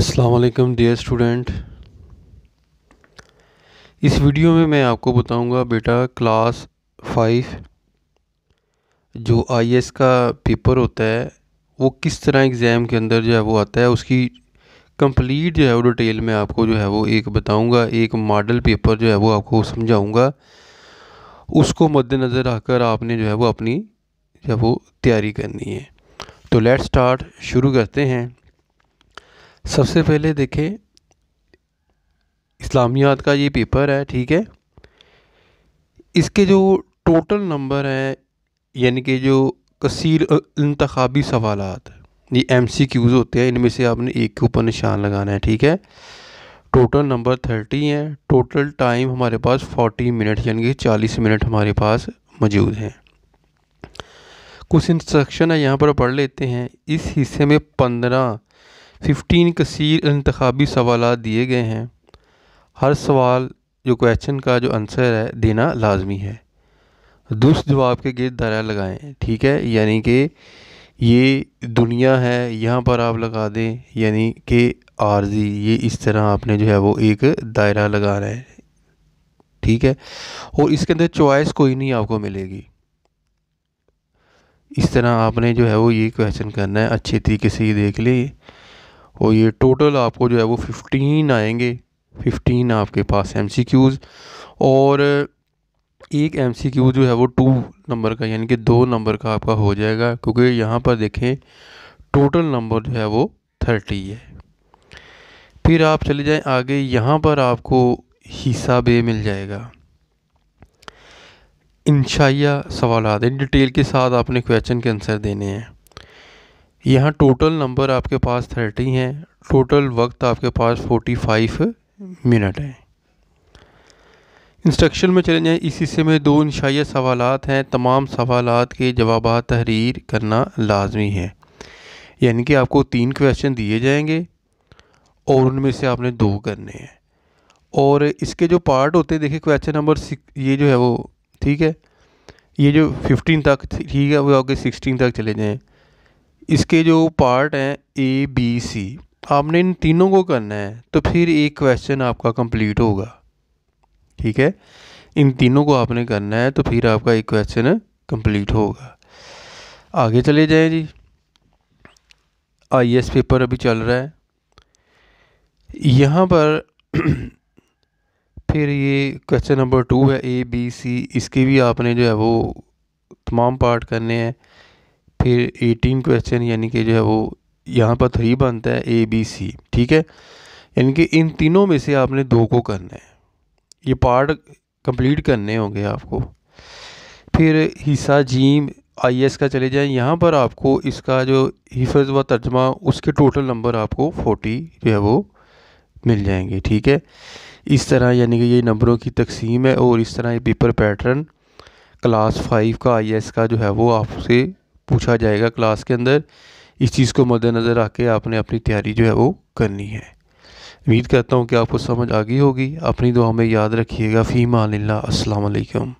अस्सलाम dear student इस video में मैं आपको बताऊंगा बेटा क्लास फाइव जो आईएएस का पेपर होता है वो किस तरह एग्ज़ाम के अंदर जो है वो आता है उसकी कंप्लीट जो है वो डिटेल में आपको जो है वो एक बताऊंगा एक मॉडल पेपर जो है वो आपको समझाऊंगा उसको मद्दनज़र रखकर आपने जो है वो अपनी जो है वो तैयारी करनी है तो लेट स्टार्ट शुरू करते हैं सबसे पहले देखें इस्लामियात का ये पेपर है ठीक है इसके जो टोटल नंबर हैं यानी कि जो कसीर इंतबी सवाल ये एम सी क्यूज़ होते हैं इनमें से आपने एक के ऊपर निशान लगाना है ठीक है टोटल नंबर थर्टी है टोटल टाइम हमारे पास फोर्टी मिनट यानी कि चालीस मिनट हमारे पास मौजूद हैं कुछ इंस्ट्रक्शन है यहाँ पर पढ़ लेते हैं इस हिस्से में पंद्रह फ़िफ्टीन कसर इंतबी सवाल दिए गए हैं हर सवाल जो क्वेश्चन का जो आंसर है देना लाजमी है दुस्त जवाब के गिरद दायरा लगाएं ठीक है यानी कि ये दुनिया है यहाँ पर आप लगा दें यानी कि आर्जी ये इस तरह आपने जो है वो एक दायरा लगाना है ठीक है और इसके अंदर चॉइस कोई नहीं आपको मिलेगी इस तरह आपने जो है वो ये क्वेश्चन करना है अच्छे तरीके से ये देख लिए और ये टोटल आपको जो है वो फिफ्टीन आएंगे फिफ्टीन आपके पास एम सी क्यूज़ और एक एम सी क्यू जो है वो टू नंबर का यानी कि दो नंबर का आपका हो जाएगा क्योंकि यहाँ पर देखें टोटल नंबर जो है वो थर्टी है फिर आप चले जाएं आगे यहाँ पर आपको हिस्सा बे मिल जाएगा इंशाइया सवाल इन डिटेल के साथ आपने क्वेश्चन के आंसर देने हैं यहाँ टोटल नंबर आपके पास थर्टी हैं टोटल वक्त आपके पास फोर्टी फाइव मिनट हैं इंस्ट्रक्शन में चले जाएँ इस हिस्से में दो इंशाइय सवाल हैं तमाम सवाल के जवाब तहरीर करना लाजमी है यानी कि आपको तीन क्वेश्चन दिए जाएंगे और उनमें से आपने दो करने हैं और इसके जो पार्ट होते हैं देखिए क्वेश्चन नंबर ये जो है वो ठीक है ये जो फिफ्टीन तक ठीक है वो आगे सिक्सटीन तक चले जाएँ इसके जो पार्ट हैं ए बी सी आपने इन तीनों को करना है तो फिर एक क्वेश्चन आपका कंप्लीट होगा ठीक है इन तीनों को आपने करना है तो फिर आपका एक क्वेश्चन कंप्लीट होगा आगे चले जाएं जी आई पेपर अभी चल रहा है यहाँ पर फिर ये क्वेश्चन नंबर टू है ए बी सी इसके भी आपने जो है वो तमाम पार्ट करने हैं फिर एटीन क्वेश्चन यानी कि जो है वो यहाँ पर थ्री बनता है ए बी सी ठीक है यानी कि इन तीनों में से आपने दो को करना है ये पार्ट कंप्लीट करने होंगे आपको फिर हिस्सा जीम आई एस का चले जाएं यहाँ पर आपको इसका जो हिफज व तर्जमा उसके टोटल नंबर आपको फोर्टी जो है वो मिल जाएंगे ठीक है इस तरह यानी कि ये नंबरों की तकसीम है और इस तरह ये पेपर पैटर्न क्लास फाइव का आई एस का जो है वो आपसे पूछा जाएगा क्लास के अंदर इस चीज़ को मद्देनज़र रख के आपने अपनी तैयारी जो है वो करनी है उम्मीद करता हूँ कि आपको समझ आ गई होगी अपनी दुआ में याद रखिएगा फ़ी मानिल्ला असलकम